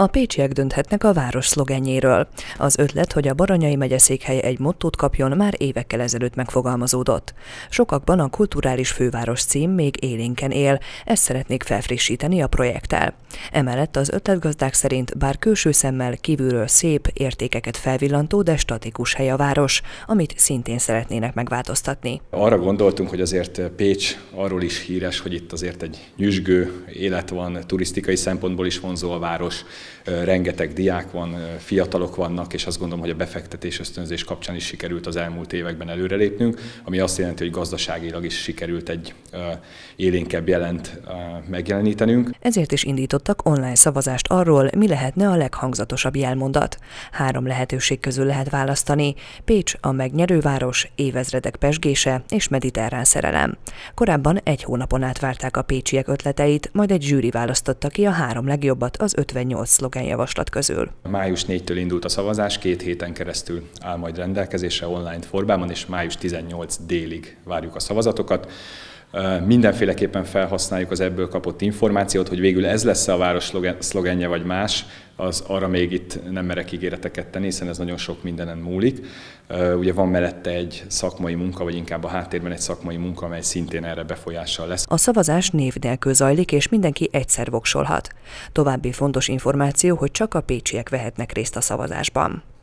A pécsiek dönthetnek a város szlogenjéről. Az ötlet, hogy a Baranyai megyeszékhely egy mottót kapjon, már évekkel ezelőtt megfogalmazódott. Sokakban a kulturális főváros cím még élénken él, ezt szeretnék felfrissíteni a projekttel. Emellett az ötletgazdák szerint bár külső szemmel kívülről szép, értékeket felvillantó, de statikus hely a város, amit szintén szeretnének megváltoztatni. Arra gondoltunk, hogy azért Pécs arról is híres, hogy itt azért egy nyüzsgő élet van, turisztikai szempontból is vonzó a város, rengeteg diák van, fiatalok vannak, és azt gondolom, hogy a befektetés ösztönzés kapcsán is sikerült az elmúlt években előrelépnünk, ami azt jelenti, hogy gazdaságilag is sikerült egy élénkebb jelent megjelenítenünk. Ezért is indítottak online szavazást arról, mi lehetne a leghangzatosabb jelmondat. Három lehetőség közül lehet választani. Pécs a megnyerőváros, évezredek pesgése és mediterrán szerelem. Korábban egy hónapon át várták a pécsiek ötleteit, majd egy zsűri választotta ki a három legjobbat az 58 szlogenjavaslat közül. Május 4-től indult a szavazás, két héten keresztül áll majd rendelkezésre online formában, és május 18 délig várjuk a szavazatokat. Mindenféleképpen felhasználjuk az ebből kapott információt, hogy végül ez lesz a város szlogenje vagy más, az arra még itt nem merek ígéreteket tenni, hiszen ez nagyon sok mindenen múlik. Ugye van mellette egy szakmai munka, vagy inkább a háttérben egy szakmai munka, amely szintén erre befolyással lesz. A szavazás név nélkül zajlik, és mindenki egyszer voksolhat. További fontos információ, hogy csak a pécsiek vehetnek részt a szavazásban.